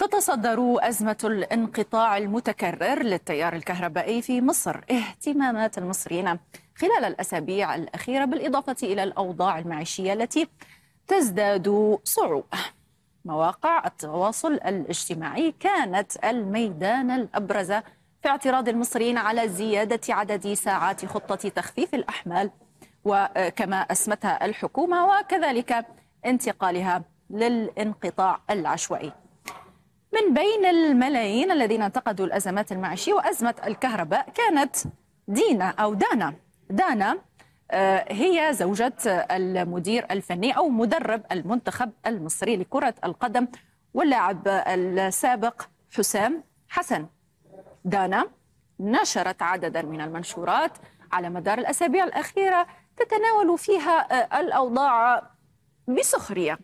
تتصدر أزمة الانقطاع المتكرر للتيار الكهربائي في مصر اهتمامات المصريين خلال الأسابيع الأخيرة بالإضافة إلى الأوضاع المعيشية التي تزداد صعوبة مواقع التواصل الاجتماعي كانت الميدان الأبرز في اعتراض المصريين على زيادة عدد ساعات خطة تخفيف الأحمال وكما أسمتها الحكومة وكذلك انتقالها للانقطاع العشوائي من بين الملايين الذين انتقدوا الأزمات المعيشية وأزمة الكهرباء كانت دينا أو دانا دانا آه، هي زوجة المدير الفني أو مدرب المنتخب المصري لكرة القدم واللاعب السابق حسام حسن دانا نشرت عددا من المنشورات على مدار الأسابيع الأخيرة تتناول فيها آه، الأوضاع بسخرية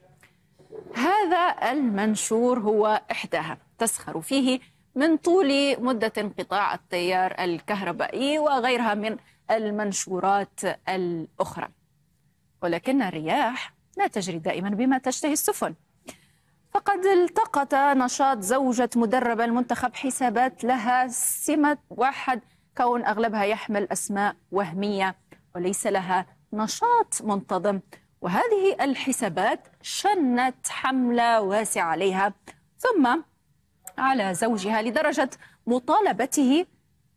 هذا المنشور هو إحداها تسخر فيه من طول مدة انقطاع التيار الكهربائي وغيرها من المنشورات الأخرى ولكن الرياح لا تجري دائما بما تشتهي السفن فقد التقط نشاط زوجة مدرب المنتخب حسابات لها سمة واحد كون أغلبها يحمل أسماء وهمية وليس لها نشاط منتظم وهذه الحسابات شنت حملة واسعة عليها ثم على زوجها لدرجة مطالبته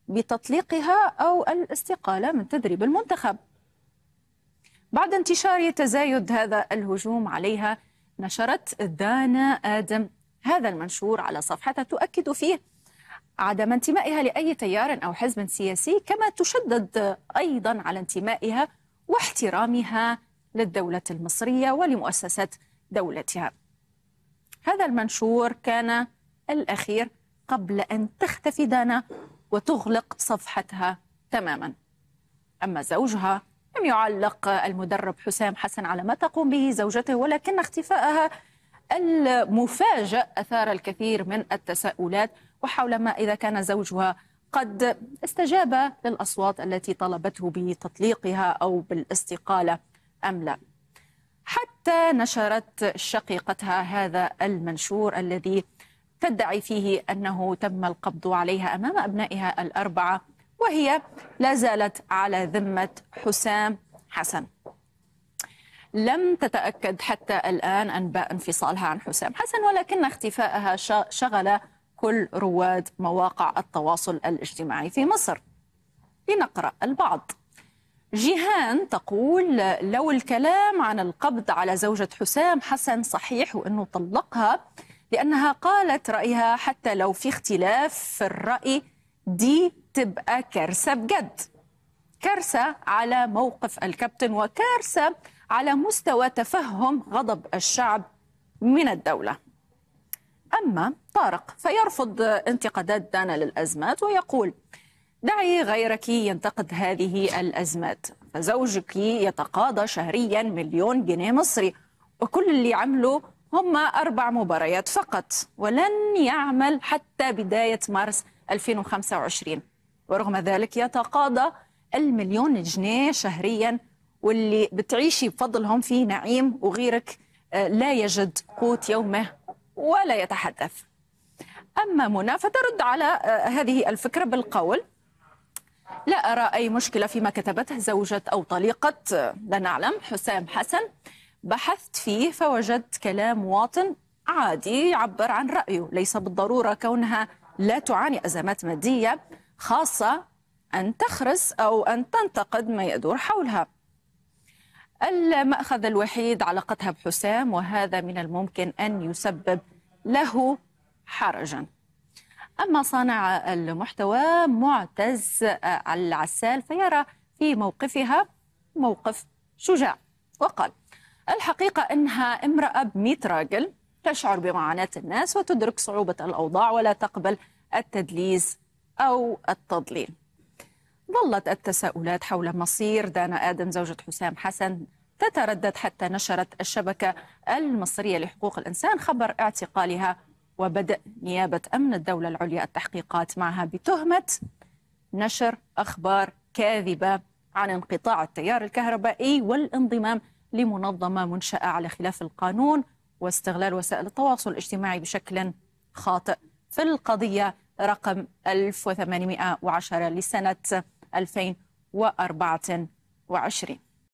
بتطليقها أو الاستقالة من تدريب المنتخب بعد انتشار تزايد هذا الهجوم عليها نشرت دانا آدم هذا المنشور على صفحتها تؤكد فيه عدم انتمائها لأي تيار أو حزب سياسي كما تشدد أيضا على انتمائها واحترامها للدولة المصرية ولمؤسسة دولتها هذا المنشور كان الأخير قبل أن تختفي دانا وتغلق صفحتها تماما أما زوجها لم يعلق المدرب حسام حسن على ما تقوم به زوجته ولكن اختفائها المفاجئ أثار الكثير من التساؤلات وحول ما إذا كان زوجها قد استجاب للأصوات التي طلبته بتطليقها أو بالاستقالة أم لا حتى نشرت شقيقتها هذا المنشور الذي تدعي فيه أنه تم القبض عليها أمام أبنائها الأربعة وهي لا زالت على ذمة حسام حسن لم تتأكد حتى الآن أنباء انفصالها عن حسام حسن ولكن اختفائها شغل كل رواد مواقع التواصل الاجتماعي في مصر لنقرأ البعض جيهان تقول لو الكلام عن القبض على زوجة حسام حسن صحيح وأنه طلقها لأنها قالت رأيها حتى لو في اختلاف في الرأي دي تبقى كارثة بجد كارثة على موقف الكابتن وكارثة على مستوى تفهم غضب الشعب من الدولة أما طارق فيرفض انتقادات دانا للأزمات ويقول دعي غيرك ينتقد هذه الأزمات فزوجك يتقاضى شهريا مليون جنيه مصري وكل اللي عمله هم أربع مباريات فقط ولن يعمل حتى بداية مارس 2025 ورغم ذلك يتقاضى المليون جنيه شهريا واللي بتعيشي بفضلهم في نعيم وغيرك آه، لا يجد قوت يومه ولا يتحدث أما منى فترد على آه، هذه الفكرة بالقول لا أرى أي مشكلة فيما كتبته زوجة أو طليقة لا نعلم حسام حسن بحثت فيه فوجدت كلام مواطن عادي يعبر عن رأيه ليس بالضرورة كونها لا تعاني أزمات مادية خاصة أن تخرس أو أن تنتقد ما يدور حولها المأخذ الوحيد علاقتها بحسام وهذا من الممكن أن يسبب له حرجاً أما صانع المحتوى معتز العسال فيرى في موقفها موقف شجاع وقال الحقيقة أنها امرأة بميت راجل تشعر بمعاناة الناس وتدرك صعوبة الأوضاع ولا تقبل التدليس أو التضليل ظلت التساؤلات حول مصير دانا آدم زوجة حسام حسن تتردد حتى نشرت الشبكة المصرية لحقوق الإنسان خبر اعتقالها وبدء نيابة أمن الدولة العليا التحقيقات معها بتهمة نشر أخبار كاذبة عن انقطاع التيار الكهربائي والانضمام لمنظمة منشأة على خلاف القانون واستغلال وسائل التواصل الاجتماعي بشكل خاطئ في القضية رقم 1810 لسنة 2024